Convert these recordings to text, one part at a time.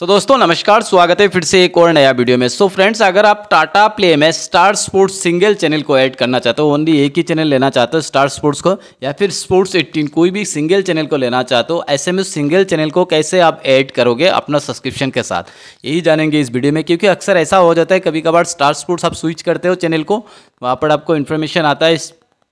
सो so, दोस्तों नमस्कार स्वागत है फिर से एक और नया वीडियो में सो so, फ्रेंड्स अगर आप टाटा प्ले में स्टार स्पोर्ट्स सिंगल चैनल को ऐड करना चाहते हो ओनली एक ही चैनल लेना चाहते हो स्टार स्पोर्ट्स को या फिर स्पोर्ट्स 18 कोई भी सिंगल चैनल को लेना चाहते हो ऐसे में सिंगल चैनल को कैसे आप ऐड करोगे अपना सब्सक्रिप्शन के साथ यही जानेंगे इस वीडियो में क्योंकि अक्सर ऐसा हो जाता है कभी कभार स्टार स्पोर्ट्स आप स्विच करते हो चैनल को वहाँ पर आपको इन्फॉर्मेशन आता है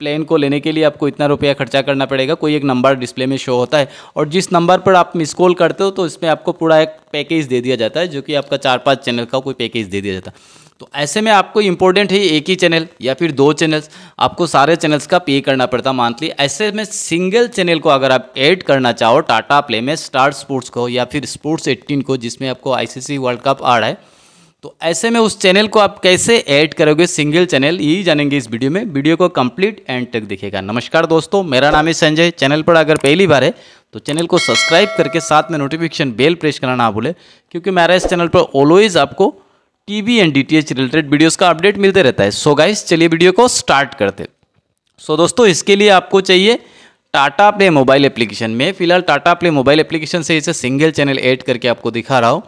प्लेन को लेने के लिए आपको इतना रुपया खर्चा करना पड़ेगा कोई एक नंबर डिस्प्ले में शो होता है और जिस नंबर पर आप मिस कॉल करते हो तो इसमें आपको पूरा एक पैकेज दे दिया जाता है जो कि आपका चार पाँच चैनल का कोई पैकेज दे दिया जाता है तो ऐसे में आपको इम्पोर्टेंट है एक ही चैनल या फिर दो चैनल्स आपको सारे चैनल्स का पे करना पड़ता है मंथली ऐसे में सिंगल चैनल को अगर आप ऐड करना चाहो टाटा प्ले में स्टार स्पोर्ट्स को या फिर स्पोर्ट्स एट्टीन को जिसमें आपको आईसीसी वर्ल्ड कप आ रहा है तो ऐसे में उस चैनल को आप कैसे ऐड करोगे सिंगल चैनल यही जानेंगे इस वीडियो में वीडियो को कंप्लीट एंड तक देखिएगा नमस्कार दोस्तों मेरा नाम है संजय चैनल पर अगर पहली बार है तो चैनल को सब्सक्राइब करके साथ में नोटिफिकेशन बेल प्रेस करना ना भूले क्योंकि मेरा इस चैनल पर ऑलवेज आपको TV and DTH related videos का अपडेट मिलते रहता है सो गाइस चलिए वीडियो को स्टार्ट करते सो so दोस्तों इसके लिए आपको चाहिए टाटा प्ले मोबाइल एप्लीकेशन में फिलहाल टाटा प्ले मोबाइल एप्लीकेशन से इसे सिंगल चैनल ऐड करके आपको दिखा रहा हूँ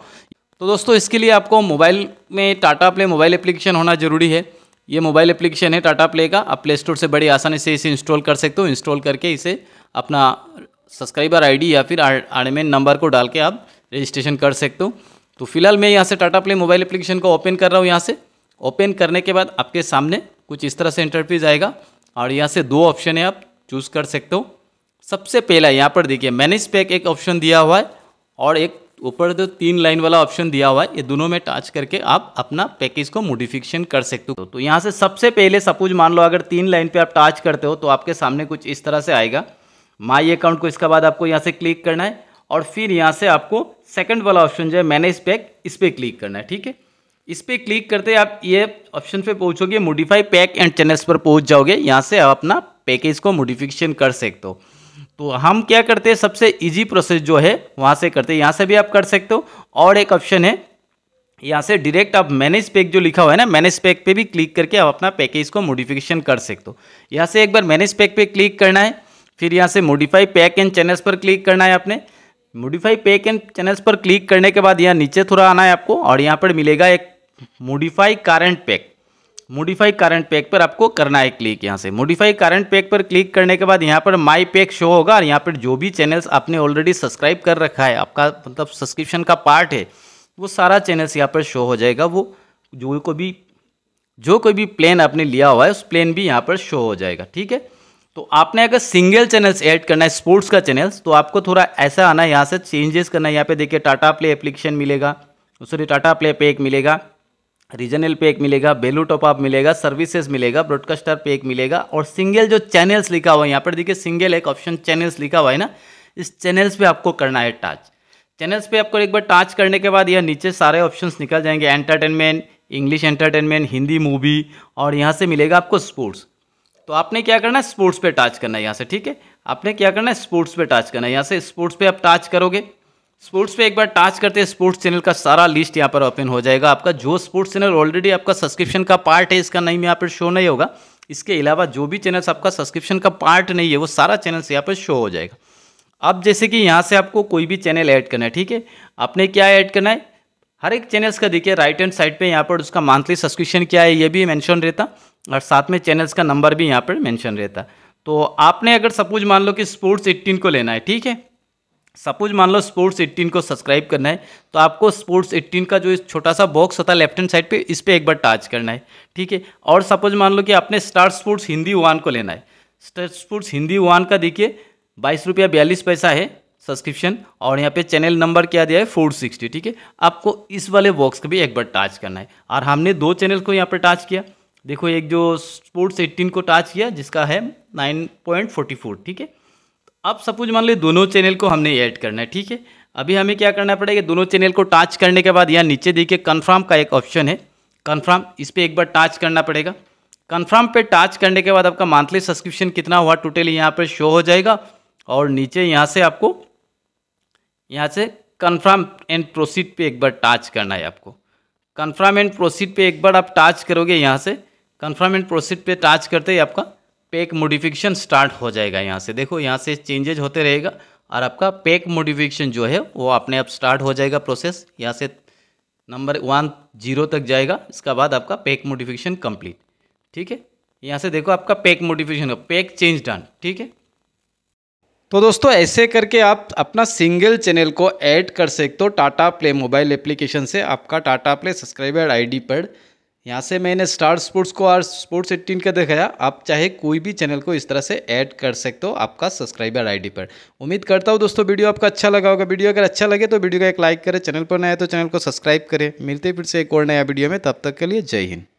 तो दोस्तों इसके लिए आपको मोबाइल में टाटा प्ले मोबाइल एप्लीकेशन होना ज़रूरी है ये मोबाइल एप्लीकेशन है टाटा प्ले का आप प्ले स्टोर से बड़ी आसानी से इसे इंस्टॉल कर सकते हो इंस्टॉल करके इसे अपना सब्सक्राइबर आईडी या फिर आरएमएन नंबर को डाल के आप रजिस्ट्रेशन कर सकते हो तो फिलहाल मैं यहाँ से टाटा प्ले मोबाइल एप्लीकेशन को ओपन कर रहा हूँ यहाँ से ओपन करने के बाद आपके सामने कुछ इस तरह से इंटरफेस आएगा और यहाँ से दो ऑप्शन है आप चूज़ कर सकते हो सबसे पहला यहाँ पर देखिए मैनेज पैक एक ऑप्शन दिया हुआ है और एक ऊपर जो तीन लाइन वाला ऑप्शन दिया हुआ है ये दोनों में टच करके आप अपना पैकेज को मोडिफिकेशन कर सकते हो तो यहाँ से सबसे पहले सपोज मान लो अगर तीन लाइन पे आप टच करते हो तो आपके सामने कुछ इस तरह से आएगा माई अकाउंट को इसका बाद आपको यहाँ से क्लिक करना है और फिर यहाँ से आपको सेकेंड वाला ऑप्शन जो है मैनेज पैक इस पर क्लिक करना है ठीक है इस पर क्लिक करते आप ये ऑप्शन पर पहुँचोगे मोडिफाई पैक एंड चैनल्स पर पहुँच जाओगे यहाँ से आप अपना पैकेज को मोडिफिकेशन कर सकते हो तो हम क्या करते हैं सबसे इजी प्रोसेस जो है वहाँ से करते हैं यहाँ से भी आप कर सकते हो और एक ऑप्शन है यहाँ से डायरेक्ट आप मैनेज पैक जो लिखा हुआ है ना मैनेज पैक पे भी क्लिक करके आप अपना पैकेज को मॉडिफिकेशन कर सकते हो यहाँ से एक बार मैनेज पैक पे क्लिक करना है फिर यहाँ से मॉडिफाई पैक एंड चैनल्स पर क्लिक करना है आपने मॉडिफाई पैक एंड चैनल्स पर क्लिक करने के बाद यहाँ नीचे थोड़ा आना है आपको और यहाँ पर मिलेगा एक modify current pack modify current pack पर आपको करना है क्लिक यहाँ से मोडिफाई करंट पैक पर क्लिक करने के बाद यहाँ पर माई पैक शो होगा और यहाँ पर जो भी चैनल्स आपने ऑलरेडी सब्सक्राइब कर रखा है आपका मतलब सब्सक्रिप्शन का पार्ट है वो सारा चैनल्स यहाँ पर शो हो जाएगा वो जो को भी जो कोई भी प्लान आपने लिया हुआ है उस प्लान भी यहाँ पर शो हो जाएगा ठीक है तो आपने अगर सिंगल चैनल्स ऐड करना है स्पोर्ट्स का चैनल्स तो आपको थोड़ा ऐसा आना है यहाँ से चेंजेस करना है यहाँ पे देखिए टाटा प्ले एप्लीकेशन मिलेगा सॉरी टाटा प्ले पैक मिलेगा रीजनल पे एक मिलेगा बेलू टॉप आप मिलेगा सर्विसेज मिलेगा ब्रॉडकास्टर पे एक मिलेगा और सिंगल जो चैनल्स लिखा हुआ है यहाँ पर देखिए सिंगल एक ऑप्शन चैनल्स लिखा हुआ है ना इस चैनल्स पे आपको करना है टच चैनल्स पे आपको एक बार टच करने के बाद यह नीचे सारे ऑप्शन निकल जाएंगे entertainment English entertainment Hindi movie और यहाँ से मिलेगा आपको स्पोर्ट्स तो आपने क्या करना है स्पोर्ट्स पर टच करना है यहाँ से ठीक है आपने क्या करना है स्पोर्ट्स पर टच करना है यहाँ से स्पोर्ट्स पर आप टच करोगे स्पोर्ट्स पे एक बार टाच करते हैं स्पोर्ट्स चैनल का सारा लिस्ट यहाँ पर ओपन हो जाएगा आपका जो स्पोर्ट्स चैनल ऑलरेडी आपका सब्सक्रिप्शन का पार्ट है इसका नहीं यहाँ पर शो नहीं होगा इसके अलावा जो भी चैनल्स आपका सब्सक्रिप्शन का पार्ट नहीं है वो सारा चैनल्स यहाँ पर शो हो जाएगा अब जैसे कि यहाँ से आपको कोई भी चैनल ऐड करना है ठीक है आपने क्या ऐड करना है हर एक चैनल्स का देखिए राइट हैंड साइड पे यहाँ पर उसका मंथली सब्सक्रिप्शन क्या है ये भी मेंशन रहता और साथ में चैनल्स का नंबर भी यहाँ पर मेंशन रहता तो आपने अगर सपोज मान लो कि स्पोर्ट्स एट्टीन को लेना है ठीक है सपोज मान लो स्पोर्ट्स 18 को सब्सक्राइब करना है तो आपको स्पोर्ट्स 18 का जो छोटा सा बॉक्स होता है लेफ्ट हैंड साइड पे इस पर एक बार टच करना है ठीक है और सपोज मान लो कि आपने स्टार स्पोर्ट्स हिंदी वन को लेना है स्टार स्पोर्ट्स हिंदी वन का देखिए बाईस रुपया बयालीस पैसा है सब्सक्रिप्शन और यहाँ पे चैनल नंबर क्या दिया है फोर सिक्सटी ठीक है आपको इस वाले बॉक्स का भी एक बार टच करना है और हमने दो चैनल को यहाँ पर टच किया देखो एक जो स्पोर्ट्स एट्टीन को टच किया जिसका है नाइन पॉइंट फोर्टी फोर ठीक है अब सपोज मान लीजिए दोनों चैनल को हमने ऐड करना है ठीक है अभी हमें क्या करना पड़ेगा दोनों चैनल को टच करने के बाद यहाँ नीचे देखिए कन्फर्म का एक ऑप्शन है कन्फर्म इस पर एक बार टच करना पड़ेगा कन्फर्म पे टच करने के बाद आपका मंथली सब्सक्रिप्शन कितना हुआ टोटल यहाँ पर शो हो जाएगा और नीचे यहाँ से आपको यहाँ से कन्फर्म एंड प्रोसीड पे एक बार टच करना है आपको कन्फर्म एंड प्रोसीड पे एक बार आप टच करोगे यहाँ से कन्फर्म एंड प्रोसीड पे टच करते ही आपका पेक मोडिफिकेशन स्टार्ट हो जाएगा यहाँ से देखो यहाँ से चेंजेज होते रहेगा और आपका पेक मोडिफिकेशन जो है वो अपने आप स्टार्ट हो जाएगा प्रोसेस यहाँ से नंबर वन जीरो तक जाएगा इसके बाद आपका पेक मोडिफिकेशन कंप्लीट ठीक है यहाँ से देखो आपका pack modification pack change done ठीक है तो दोस्तों ऐसे करके आप अपना सिंगल चैनल को ऐड कर सकते हो टाटा प्ले मोबाइल एप्लीकेशन से आपका टाटा प्ले सब्सक्राइबर आईडी पर यहाँ से मैंने स्टार स्पोर्ट्स को और स्पोर्ट्स एट्टीन का दिखाया आप चाहे कोई भी चैनल को इस तरह से ऐड कर सकते हो आपका सब्सक्राइबर आईडी पर उम्मीद करता हूँ दोस्तों वीडियो आपका अच्छा लगा होगा वीडियो अगर अच्छा लगे तो वीडियो का एक लाइक करें चैनल पर नया तो चैनल को सब्सक्राइब करें मिलते फिर से एक और नया वीडियो में तब तक के लिए जय हिंद